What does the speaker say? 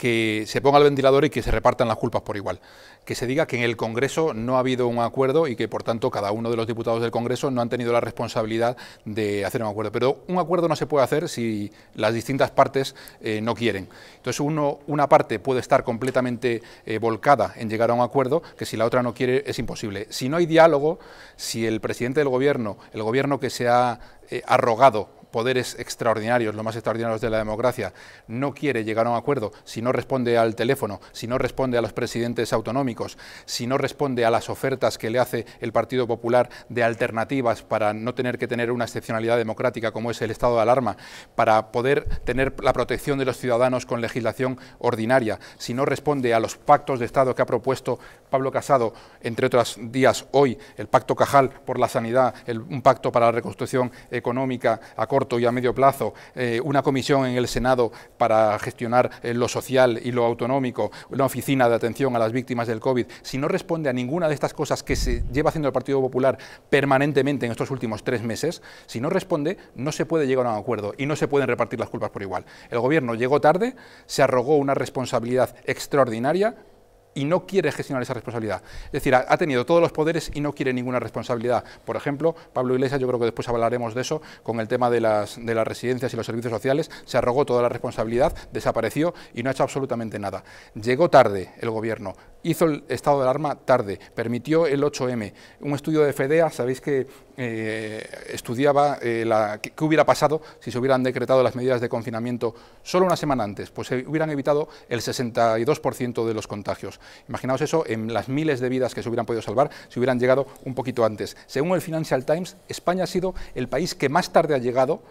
que se ponga el ventilador y que se repartan las culpas por igual. Que se diga que en el Congreso no ha habido un acuerdo y que, por tanto, cada uno de los diputados del Congreso no han tenido la responsabilidad de hacer un acuerdo. Pero un acuerdo no se puede hacer si las distintas partes eh, no quieren. Entonces, uno, una parte puede estar completamente eh, volcada en llegar a un acuerdo que si la otra no quiere es imposible. Si no hay diálogo, si el presidente del Gobierno, el Gobierno que se ha eh, arrogado poderes extraordinarios, los más extraordinarios de la democracia, no quiere llegar a un acuerdo si no responde al teléfono, si no responde a los presidentes autonómicos, si no responde a las ofertas que le hace el Partido Popular de alternativas para no tener que tener una excepcionalidad democrática como es el estado de alarma, para poder tener la protección de los ciudadanos con legislación ordinaria, si no responde a los pactos de Estado que ha propuesto Pablo Casado, entre otros días hoy, el pacto Cajal por la sanidad, un pacto para la reconstrucción económica a corto y a medio plazo, eh, una comisión en el Senado para gestionar eh, lo social y lo autonómico, una oficina de atención a las víctimas del COVID, si no responde a ninguna de estas cosas que se lleva haciendo el Partido Popular permanentemente en estos últimos tres meses, si no responde, no se puede llegar a un acuerdo y no se pueden repartir las culpas por igual. El Gobierno llegó tarde, se arrogó una responsabilidad extraordinaria, y no quiere gestionar esa responsabilidad. Es decir, ha, tenido todos los poderes y no quiere ninguna responsabilidad. Por ejemplo, Pablo Iglesias, yo creo que después hablaremos de eso, con el tema de las, residencias y los servicios sociales, se arrogó toda la responsabilidad, desapareció y no ha hecho absolutamente nada. Llegó tarde el gobierno, hizo el estado de alarma tarde, permitió el 8M. Un estudio de FEDEA, sabéis que eh, estudiaba eh, la, qué, hubiera pasado si se hubieran decretado las medidas de confinamiento solo una semana antes, pues se hubieran evitado el 62% de los contagios. Imaginaos eso en las miles de vidas que se hubieran podido salvar si hubieran llegado un poquito antes. Según el Financial Times, España ha sido el país que más tarde ha llegado